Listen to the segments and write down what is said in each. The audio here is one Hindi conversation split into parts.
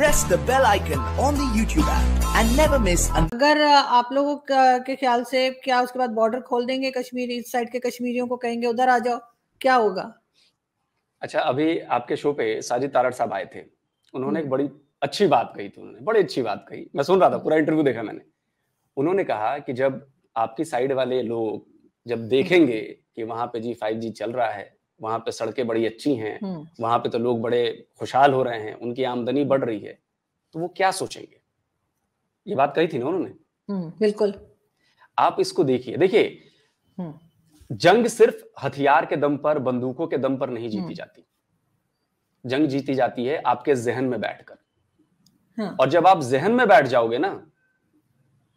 Press the bell icon on the YouTube app and never miss. अगर आप लोगों के ख्याल से क्या उसके बाद बॉर्डर खोल देंगे कश्मीर इस साइड के कश्मीरियों को कहेंगे उधर आ जाओ क्या होगा अच्छा अभी आपके शो पे साजिद तारड़ साहब आए थे उन्होंने एक हम्म। बड़ी अच्छी बात कही थी उन्होंने बड़ी अच्छी बात कही मैं सुन रहा था पूरा इंटरव्यू देखा मैंने उन्होंने कहा कि जब आपकी साइड वाले लोग जब देखेंगे कि वहां पे जी फाइव जी चल रहा है वहाँ पे सड़कें बड़ी अच्छी हैं हम्म। वहाँ पे तो लोग बड़े खुशहाल हो रहे हैं उनकी आमदनी बढ़ रही है तो वो क्या सोचेंगे ये बात कही थी ना उन्होंने हम्म, बिल्कुल आप इसको देखिए देखिए हम्म। जंग सिर्फ हथियार के दम पर बंदूकों के दम पर नहीं जीती जाती जंग जीती जाती है आपके जहन में बैठकर कर हाँ। और जब आप जहन में बैठ जाओगे ना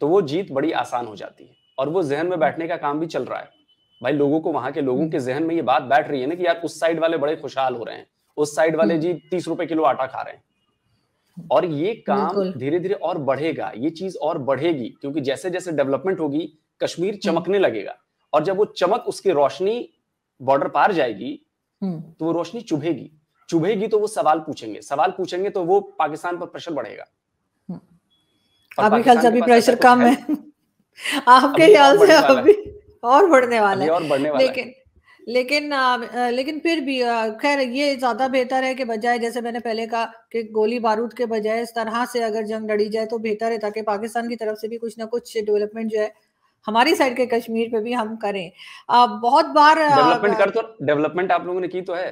तो वो जीत बड़ी आसान हो जाती है और वो जहन में बैठने का काम भी चल रहा है भाई लोगों को वहां के लोगों के हम्म। जहन में ये बात बैठ रही है ना कि यार उस साइड वाले बड़े खुशहाल हो रहे हैं उस साइड वाले हम्म। जी तीस रुपए किलो आटा खा रहे हैं और ये काम धीरे धीरे और बढ़ेगा ये चीज और बढ़ेगी क्योंकि जैसे जैसे डेवलपमेंट होगी कश्मीर हम्म। चमकने लगेगा और जब वो चमक उसकी रोशनी बॉर्डर पार जाएगी तो वो रोशनी चुभेगी चुभेगी तो वो सवाल पूछेंगे सवाल पूछेंगे तो वो पाकिस्तान पर प्रेशर बढ़ेगा आपके ख्याल से अभी प्रेशर कम है तो आपके तो ख्याल से अभी और बढ़ने वाला है और बढ़ने वाला लेकिन लेकिन आ, लेकिन फिर भी खैर ये ज्यादा बेहतर है कि बजाय जैसे मैंने पहले कहा कि गोली बारूद के बजाय इस तरह से अगर जंग लड़ी जाए तो बेहतर है ताकि पाकिस्तान की तरफ से भी कुछ ना कुछ डेवलपमेंट जो है हमारी साइड के कश्मीर पे भी हम करें आ, बहुत बार डेवलपमेंट कर तो डेवलपमेंट आप लोगों ने की तो है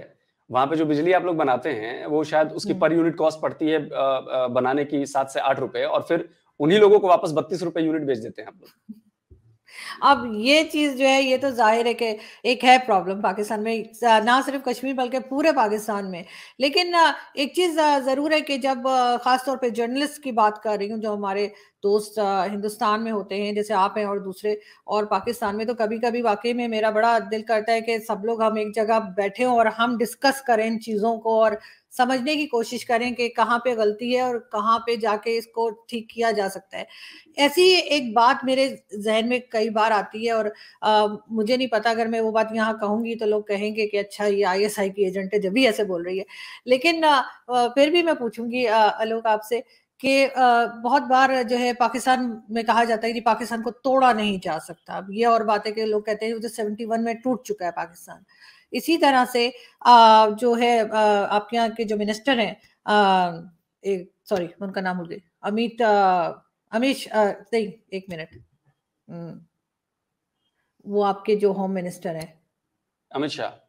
वहां पे जो बिजली आप लोग बनाते हैं वो शायद उसकी पर यूनिट कॉस्ट पड़ती है बनाने की सात से आठ रुपए और फिर उन्हीं लोगों को वापस बत्तीस रुपए यूनिट बेच देते हैं आप लोग अब ये चीज जो है ये तो जाहिर है कि एक है प्रॉब्लम पाकिस्तान में ना सिर्फ कश्मीर बल्कि पूरे पाकिस्तान में लेकिन एक चीज जरूर है कि जब खासतौर पे जर्नलिस्ट की बात कर रही हूँ जो हमारे दोस्त हिंदुस्तान में होते हैं जैसे आप हैं और दूसरे और पाकिस्तान में तो कभी कभी वाकई में मेरा बड़ा दिल करता है कि सब लोग हम एक जगह बैठे और हम डिस्कस करें इन चीज़ों को और समझने की कोशिश करें कि कहाँ पे गलती है और कहाँ पे जाके इसको ठीक किया जा सकता है ऐसी एक बात मेरे जहन में कई बार आती है और आ, मुझे नहीं पता अगर मैं वो बात यहाँ कहूँगी तो लोग कहेंगे कि अच्छा ये आईएसआई की एजेंट है जब भी ऐसे बोल रही है लेकिन आ, फिर भी मैं पूछूंगी आलोक आपसे कि बहुत बार जो है पाकिस्तान में कहा जाता है कि पाकिस्तान को तोड़ा नहीं जा सकता अब ये और बातें है कि लोग कहते हैं जो सेवेंटी वन में टूट चुका है पाकिस्तान इसी तरह से जो है आपके यहाँ के जो मिनिस्टर हैं सॉरी उनका नाम भूल गई अमित अमीश नहीं एक मिनट हम्म, वो आपके जो होम मिनिस्टर हैं अमित शाह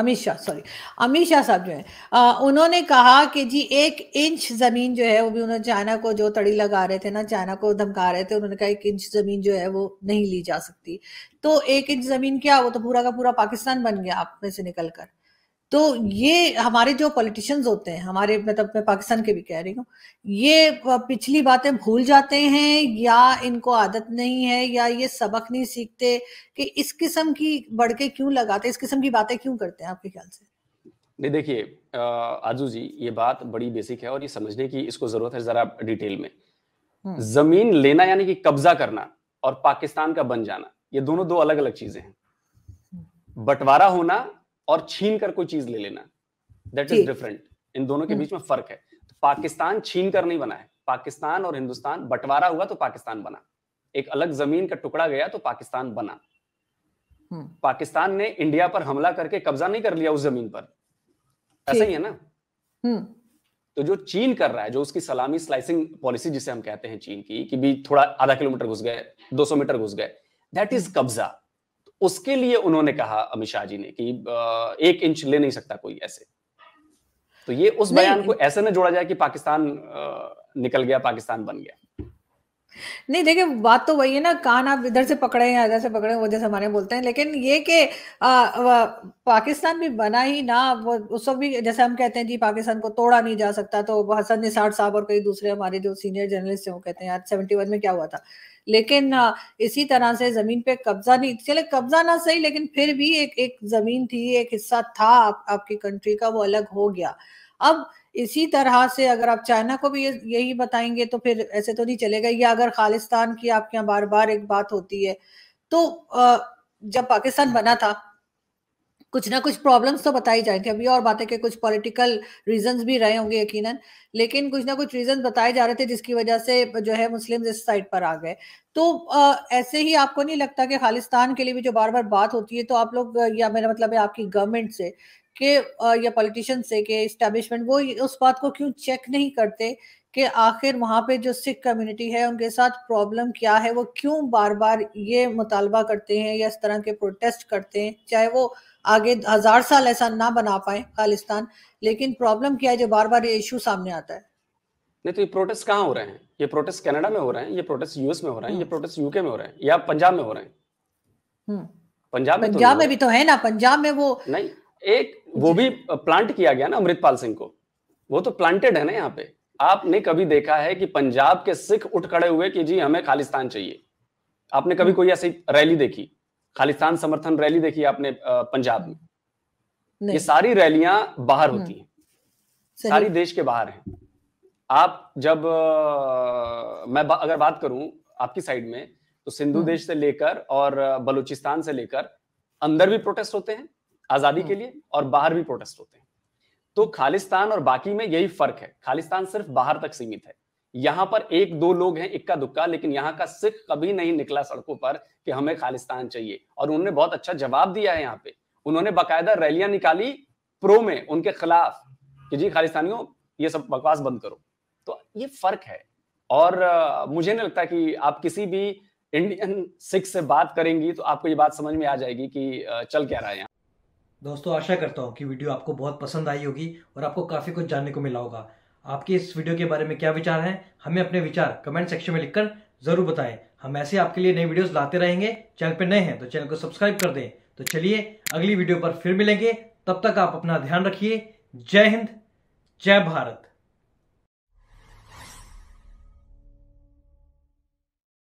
अमित शाह सॉरी अमित शाह साहब जो है आ, उन्होंने कहा कि जी एक इंच ज़मीन जो है वो भी उन्होंने चाइना को जो तड़ी लगा रहे थे ना चाइना को धमका रहे थे उन्होंने कहा एक इंच ज़मीन जो है वो नहीं ली जा सकती तो एक इंच ज़मीन क्या वो तो पूरा का पूरा पाकिस्तान बन गया आप में से निकल कर तो ये हमारे जो पॉलिटिशियंस होते हैं हमारे मतलब मैं पाकिस्तान के भी कह रही हूँ ये पिछली बातें भूल जाते हैं या इनको आदत नहीं है या ये सबक नहीं सीखते कि इस किस्म की बढ़के क्यों लगाते इस किस्म की बातें क्यों करते हैं आपके ख्याल से नहीं देखिए आजू जी ये बात बड़ी बेसिक है और ये समझने की इसको जरूरत है जरा डिटेल में हम्म। जमीन लेना यानी कि कब्जा करना और पाकिस्तान का बन जाना ये दोनों दो अलग अलग चीजें हैं हम्म। बंटवारा होना और छीन कर कोई चीज ले लेना दैट इज डिफरेंट इन दोनों के हम्म। बीच में फर्क है तो पाकिस्तान छीन कर नहीं बना है पाकिस्तान और हिंदुस्तान बंटवारा हुआ तो पाकिस्तान बना एक अलग जमीन का टुकड़ा गया तो पाकिस्तान बना हम्म। पाकिस्तान ने इंडिया पर हमला करके कब्जा नहीं कर लिया उस जमीन पर ऐसा ही है ना हम्म। तो जो चीन कर रहा है जो उसकी सलामी स्लाइसिंग पॉलिसी जिसे हम कहते हैं चीन की कि भी थोड़ा आधा किलोमीटर घुस गए 200 मीटर घुस गए दैट इज कब्जा उसके लिए उन्होंने कहा अमित शाह जी ने कि एक इंच ले नहीं सकता कोई ऐसे तो ये उस बयान को ऐसे ना जोड़ा जाए कि पाकिस्तान निकल गया पाकिस्तान बन गया नहीं देखिए बात तो वही है ना कान आप इधर से पकड़े हैं इधर से पकड़े वो जैसे हमारे बोलते हैं लेकिन ये कि पाकिस्तान भी बना ही ना वो उस वक्त भी जैसे हम कहते हैं जी पाकिस्तान को तोड़ा नहीं जा सकता तो हसन निसार साहब और कई दूसरे हमारे जो सीनियर जर्नलिस्ट हैं वो कहते हैं यार सेवेंटी वन में क्या हुआ था लेकिन इसी तरह से जमीन पे कब्जा नहीं चले कब्जा ना सही लेकिन फिर भी एक एक जमीन थी एक हिस्सा था आप, आपकी कंट्री का वो अलग हो गया अब इसी तरह से अगर आप चाइना को भी यही बताएंगे तो फिर ऐसे तो नहीं चलेगा या अगर खालिस्तान की आपके यहाँ बार बार एक बात होती है तो जब पाकिस्तान बना था कुछ ना कुछ प्रॉब्लम्स तो बताई जाएंगे अभी और बातें के कुछ पॉलिटिकल रीजंस भी रहे होंगे यकीनन लेकिन कुछ ना कुछ रीजन बताए जा रहे थे जिसकी वजह से जो है मुस्लिम इस साइड पर आ गए तो आ, ऐसे ही आपको नहीं लगता कि खालिस्तान के लिए भी जो बार बार बात होती है तो आप लोग या मेरा मतलब है आपकी गवर्नमेंट से के या पॉलिटिशियन से के इस्टेब्लिशमेंट वो उस बात को क्यों चेक नहीं करते कि आखिर वहाँ पे जो सिख कम्युनिटी है उनके साथ प्रॉब्लम क्या है वो क्यों बार बार ये मुतालबा करते हैं या इस तरह के प्रोटेस्ट करते हैं चाहे वो आगे हजार साल ऐसा ना बना पाए खालिस्तान लेकिन प्रॉब्लम क्या है जो बार बार ये इशू सामने आता है नहीं तो ये प्रोटेस्ट कहाँ हो रहे हैं ये प्रोटेस्ट कनाडा में हो रहे हैं ये प्रोटेस्ट यूएस में हो रहे हैं ये प्रोटेस्ट हम्म। यूके में हो रहे हैं या पंजाब में हो रहे हैं हम्म। पंजाब में तो पंजाब में भी तो है ना पंजाब में वो नहीं एक वो भी प्लांट किया गया ना अमृतपाल सिंह को वो तो प्लांटेड है ना यहाँ पे आपने कभी देखा है कि पंजाब के सिख उठ खड़े हुए कि जी हमें खालिस्तान चाहिए आपने कभी हम्म। कोई ऐसी रैली देखी खालिस्तान समर्थन रैली देखी आपने पंजाब में ये सारी रैलियां बाहर होती हम्म। हैं सारी देश के बाहर हैं आप जब मैं बा, अगर बात करूं आपकी साइड में तो सिंधु हम्म। देश से लेकर और बलूचिस्तान से लेकर अंदर भी प्रोटेस्ट होते हैं आजादी के लिए और बाहर भी प्रोटेस्ट होते हैं तो खालिस्तान और बाकी में यही फर्क है खालिस्तान सिर्फ बाहर तक सीमित है यहां पर एक दो लोग हैं इक्का दुक्का लेकिन यहाँ का सिख कभी नहीं निकला सड़कों पर कि हमें खालिस्तान चाहिए और उन्होंने बहुत अच्छा जवाब दिया है यहाँ पे उन्होंने बाकायदा रैलियां निकाली प्रो में उनके खिलाफ कि जी खालिस्तानियों ये सब बकवास बंद करो तो ये फर्क है और मुझे नहीं लगता कि आप किसी भी इंडियन सिख से बात करेंगी तो आपको ये बात समझ में आ जाएगी कि चल क्या रहा है यहाँ दोस्तों आशा करता हूँ कि वीडियो आपको बहुत पसंद आई होगी और आपको काफ़ी कुछ जानने को मिला होगा आपके इस वीडियो के बारे में क्या विचार हैं हमें अपने विचार कमेंट सेक्शन में लिखकर ज़रूर बताएं हम ऐसे आपके लिए नई वीडियोस लाते रहेंगे चैनल पर नए हैं तो चैनल को सब्सक्राइब कर दें तो चलिए अगली वीडियो पर फिर मिलेंगे तब तक आप अपना ध्यान रखिए जय हिंद जय भारत